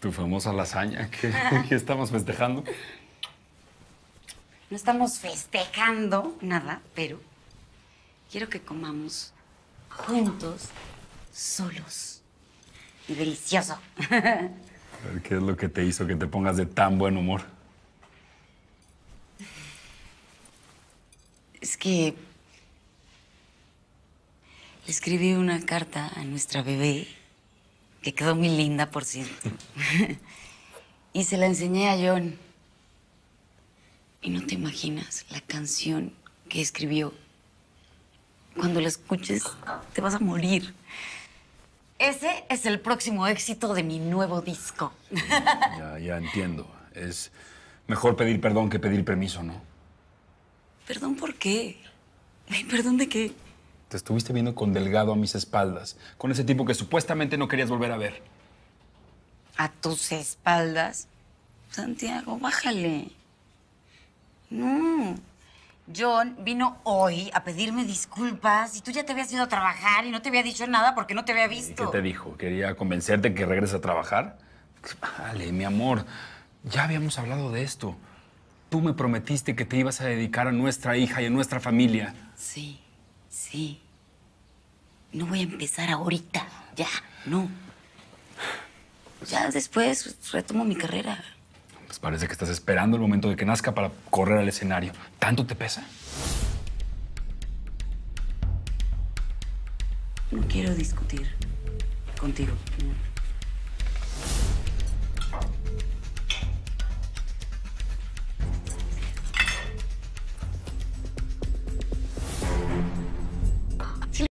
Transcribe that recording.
Tu famosa lasaña que, estamos festejando. No estamos festejando nada, pero quiero que comamos juntos, solos y delicioso. ¿qué es lo que te hizo que te pongas de tan buen humor? Es que le escribí una carta a nuestra bebé que quedó muy linda, por cierto. y se la enseñé a John. Y no te imaginas la canción que escribió. Cuando la escuches, te vas a morir. Ese es el próximo éxito de mi nuevo disco. ya, ya entiendo. Es mejor pedir perdón que pedir permiso, ¿no? ¿Perdón por qué? ¿Perdón de qué? Te estuviste viendo con Delgado a mis espaldas, con ese tipo que supuestamente no querías volver a ver. ¿A tus espaldas? Santiago, bájale. No. John vino hoy a pedirme disculpas y tú ya te habías ido a trabajar y no te había dicho nada porque no te había visto. ¿Qué te dijo? ¿Quería convencerte que regreses a trabajar? Pues, vale, mi amor, ya habíamos hablado de esto. Tú me prometiste que te ibas a dedicar a nuestra hija y a nuestra familia. Sí. Sí. No voy a empezar ahorita. Ya, no. Ya después retomo mi carrera. Pues parece que estás esperando el momento de que nazca para correr al escenario. ¿Tanto te pesa? No quiero discutir contigo.